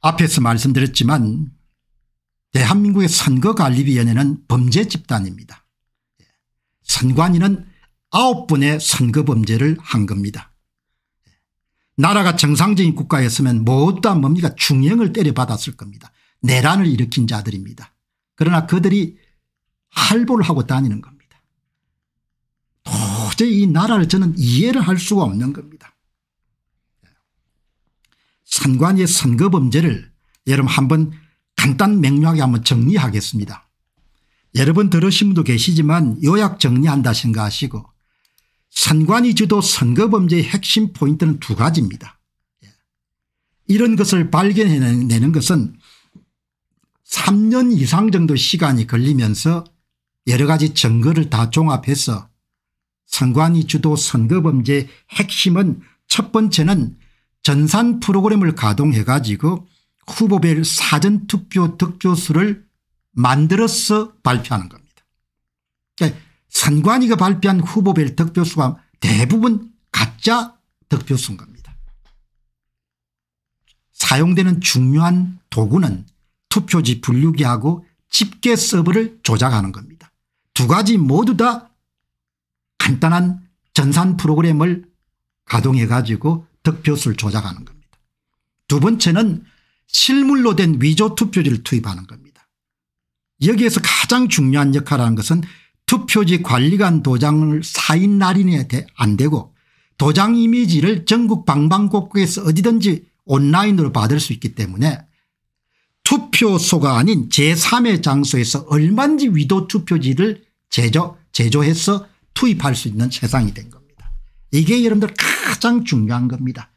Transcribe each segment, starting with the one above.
앞에서 말씀드렸지만 대한민국의 선거관리위원회는 범죄 집단입니다. 예. 선관위는 아홉 분의 선거범죄를 한 겁니다. 예. 나라가 정상적인 국가였으면 모두 다 뭡니까 중형을 때려받았을 겁니다. 내란을 일으킨 자들입니다. 그러나 그들이 할보를 하고 다니는 겁니다. 도저히 이 나라를 저는 이해를 할 수가 없는 겁니다. 선관위의 선거 범죄를 여러분 한번 간단 명료하게 한번 정리하겠습니다. 여러분 들으신 분도 계시지만 요약 정리한다 생각하시고 산관이 주도 선거 범죄의 핵심 포인트는 두 가지입니다. 예. 이런 것을 발견해내는 것은 3년 이상 정도 시간이 걸리면서 여러 가지 증거를 다 종합해서 선관위 주도 선거범죄의 핵심은 첫 번째는 전산 프로그램을 가동해 가지고 후보별 사전투표 득표수를 만들어서 발표하는 겁니다. 그러니까 선관위가 발표한 후보별 득표수가 대부분 가짜 득표수인 겁니다. 사용되는 중요한 도구는 투표지 분류기하고 집계 서버를 조작하는 겁니다. 두 가지 모두 다 간단한 전산 프로그램을 가동해 가지고 득표수를 조작하는 겁니다. 두 번째는 실물로 된 위조 투표지를 투입하는 겁니다. 여기에서 가장 중요한 역할하는 것은 투표지 관리관 도장을 사인 날인에 안 되고 도장 이미지를 전국 방방곡곡에서 어디든지 온라인으로 받을 수 있기 때문에 투표소가 아닌 제3의 장소에서 얼마든지 위도 투표지를 제조, 제조해서 투입할 수 있는 세상이 된 겁니다. 이게 여러분들 가장 중요한 겁니다.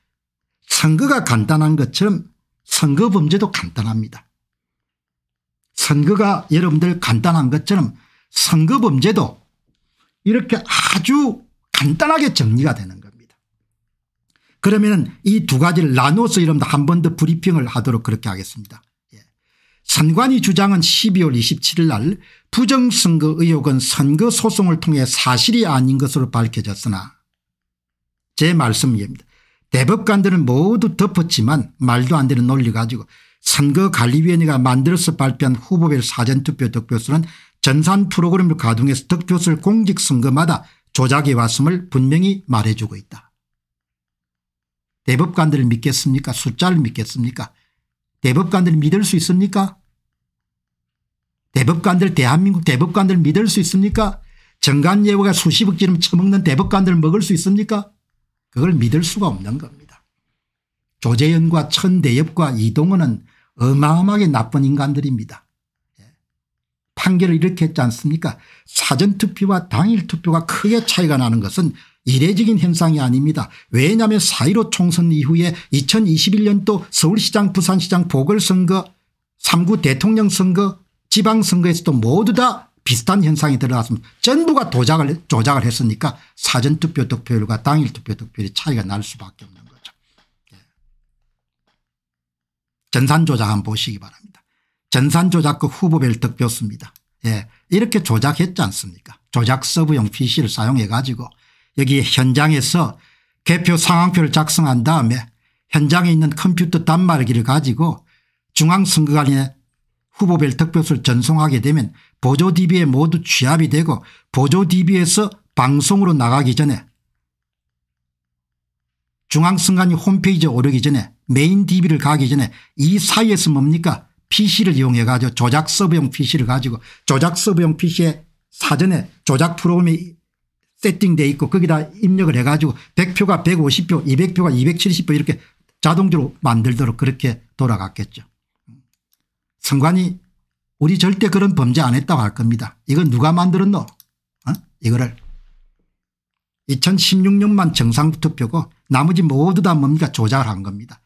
선거가 간단한 것처럼 선거 범죄도 간단합니다. 선거가 여러분들 간단한 것처럼 선거 범죄도 이렇게 아주 간단하게 정리가 되는 겁니다. 그러면 이 두 가지를 나눠서 여러분들 한 번 더 브리핑을 하도록 그렇게 하겠습니다. 예. 선관위 주장은 12월 27일 날 부정선거 의혹은 선거 소송을 통해 사실이 아닌 것으로 밝혀졌으나 제 말씀입니다. 대법관들은 모두 덮었지만 말도 안 되는 논리 가지고 선거관리위원회가 만들어서 발표한 후보별 사전투표 득표수는 전산 프로그램을 가동해서 득표수를 공직선거마다 조작해 왔음을 분명히 말해주고 있다. 대법관들을 믿겠습니까 숫자를 믿겠습니까 대법관들을 믿을 수 있습니까 대법관들 대한민국 대법관들 믿을 수 있습니까 정관예우가 수십억 지름 처먹는 대법관들 을 먹을 수 있습니까 그걸 믿을 수가 없는 겁니다. 조재현과 천대엽과 이동은은 어마어마하게 나쁜 인간들입니다. 예. 판결을 이렇게 했지 않습니까 사전투표와 당일투표가 크게 차이가 나는 것은 이례적인 현상이 아닙니다. 왜냐하면 4.15 총선 이후에 2021년도 서울시장 부산시장 보궐선거 3구 대통령 선거 지방선거에서도 모두 다 비슷한 현상이 들어났으면 전부가 도작을 조작을 했으니까 사전투표 득표율과 당일 투표 득표율이 차이가 날 수밖에 없는 거죠. 예. 전산조작 한번 보시기 바랍니다. 전산조작그 후보별 득표수입니다. 예. 이렇게 조작했지 않습니까 조작 서브용 PC를 사용해 가지고 여기 현장에서 개표 상황표를 작성한 다음에 현장에 있는 컴퓨터 단말기를 가지고 중앙선거관리에 후보별 득표수를 전송하게 되면 보조 DB에 모두 취합이 되고 보조 DB에서 방송으로 나가기 전에 중앙선관위 홈페이지에 오르기 전에 메인 DB를 가기 전에 이 사이에서 뭡니까 PC를 이용해 가지고 조작 서버용 PC를 가지고 조작 서버용 PC에 사전에 조작 프로그램이 세팅돼 있고 거기다 입력을 해 가지고 100표가 150표 200표가 270표 이렇게 자동적으로 만들도록 그렇게 돌아갔겠죠. 선관이 우리 절대 그런 범죄 안 했다고 할 겁니다. 이건 누가 만들었노? 어? 이거를. 2016년만 정상투표고 나머지 모두 다 뭡니까 조작한 을 겁니다.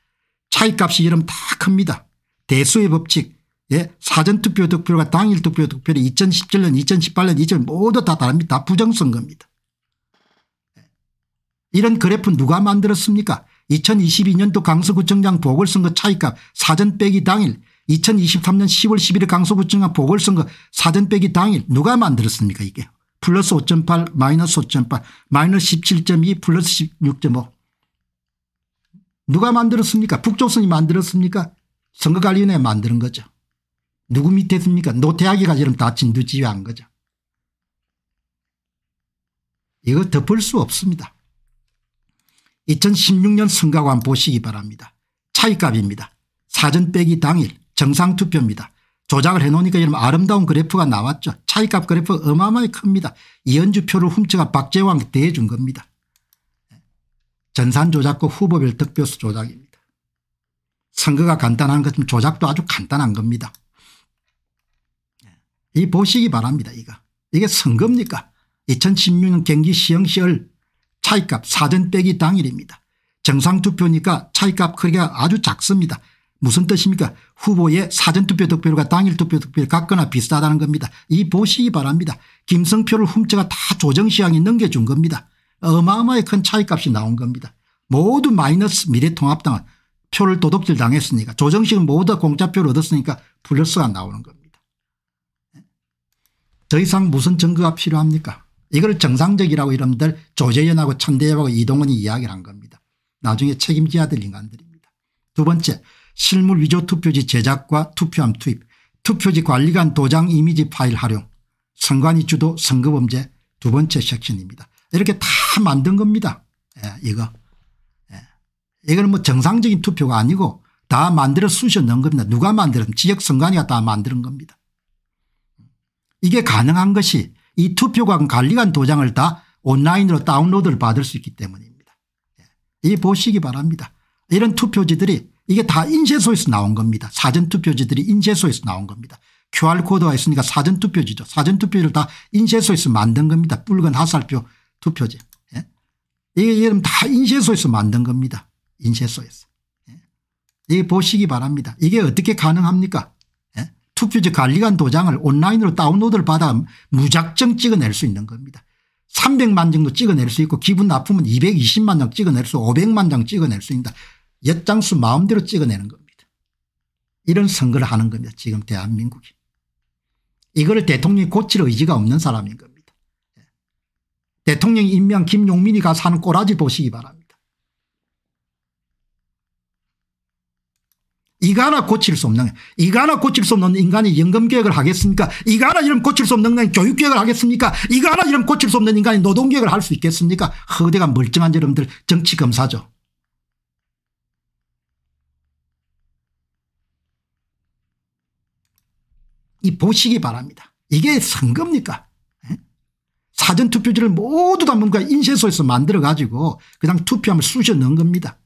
차이값이 이름 다 큽니다. 대수의 법칙 예, 사전투표 득표가 당일투표 득표를 2017년 2018년 2000 모두 다 다릅니다. 다 부정선거입니다. 예. 이런 그래프 누가 만들었습니까 2022년도 강서구청장 보궐선거 차이값 사전 빼기 당일 2023년 10월 11일 강서구청장 보궐선거 사전 빼기 당일 누가 만들었습니까 이게 플러스 5.8 마이너스 5.8 마이너스 17.2 플러스 16.5 누가 만들었습니까 북조선이 만들었습니까 선거관리위원회 만드는 거죠 누구 밑에 있습니까 노태하이가 지금 다진두지휘한 거죠 이거 덮을 수 없습니다 2016년 선거관 보시기 바랍니다 차이값입니다 사전 빼기 당일 정상투표입니다. 조작을 해놓으니까 이런 아름다운 그래프가 나왔죠. 차이값 그래프 어마어마하게 큽니다. 이현주 표를 훔쳐가 박재왕 대해준 겁니다. 전산 조작과 후보별 득표수 조작입니다. 선거가 간단한 것처럼 조작도 아주 간단한 겁니다. 이 보시기 바랍니다. 이거. 이게 선거입니까? 2016년 경기 시흥시을 차이값 사전 빼기 당일입니다. 정상투표니까 차이값 크기가 아주 작습니다. 무슨 뜻입니까 후보의 사전투표 득표율과 당일 투표 득표율 같거나 비슷하다는 겁니다. 이 보시기 바랍니다. 김성표를 훔쳐가 다조정시향이 넘겨준 겁니다. 어마어마하게 큰 차이값이 나온 겁니다. 모두 마이너스 미래통합당은 표를 도둑질 당했으니까 조정식은 모두 공짜표를 얻었으니까 플러스가 나오는 겁니다. 더 이상 무슨 증거가 필요합니까 이걸 정상적이라고 이름들 조재현하고 천대엽하고 이동원이 이야기를 한 겁니다. 나중에 책임져야 될 인간들입니다. 두 번째 실물 위조 투표지 제작과 투표함 투입 투표지 관리관 도장 이미지 파일 활용 선관위 주도 선거범죄 두 번째 섹션입니다. 이렇게 다 만든 겁니다. 예, 이거. 예. 이거는 뭐 정상적인 투표가 아니고 다 만들어 쑤셔 넣은 겁니다. 누가 만들은 지역 선관위가 다 만드는 겁니다. 이게 가능한 것이 이 투표관 관리관 도장을 다 온라인으로 다운로드를 받을 수 있기 때문입니다. 예. 이 보시기 바랍니다. 이런 투표지들이 이게 다 인쇄소에서 나온 겁니다. 사전투표지들이 인쇄소에서 나온 겁니다. QR코드가 있으니까 사전투표지죠. 사전투표지를 다 인쇄소에서 만든 겁니다. 붉은 하살표 투표지. 예? 이게 여러분 다 인쇄소에서 만든 겁니다. 인쇄소에서. 예? 이게 보시기 바랍니다. 이게 어떻게 가능합니까? 예? 투표지 관리관 도장을 온라인으로 다운로드를 받아 무작정 찍어낼 수 있는 겁니다. 300만 정도 찍어낼 수 있고 기분 나쁘면 220만 장 찍어낼 수 500만 장 찍어낼 수 있다. 엿장수 마음대로 찍어내는 겁니다. 이런 선거를 하는 겁니다. 지금 대한민국이. 이걸 대통령이 고칠 의지가 없는 사람인 겁니다. 예. 대통령 임명 김용민이 가서 하는 꼬라지 보시기 바랍니다. 이거 하나 고칠 수 없는 이가 하나 고칠 수 없는 인간이 연금개혁을 하겠습니까 이거 하나 이름 고칠 수 없는 인간이 교육개혁을 하겠습니까 이거 하나 이름 고칠 수 없는 인간이 노동개혁을 할 수 있겠습니까 허대가 멀쩡한 여러분들 정치검사죠. 이 보시기 바랍니다. 이게 선거입니까? 에? 예? 사전투표지를 모두 다 뭔가 인쇄소에서 만들어 가지고 그냥 투표함을 쑤셔 넣은 겁니다.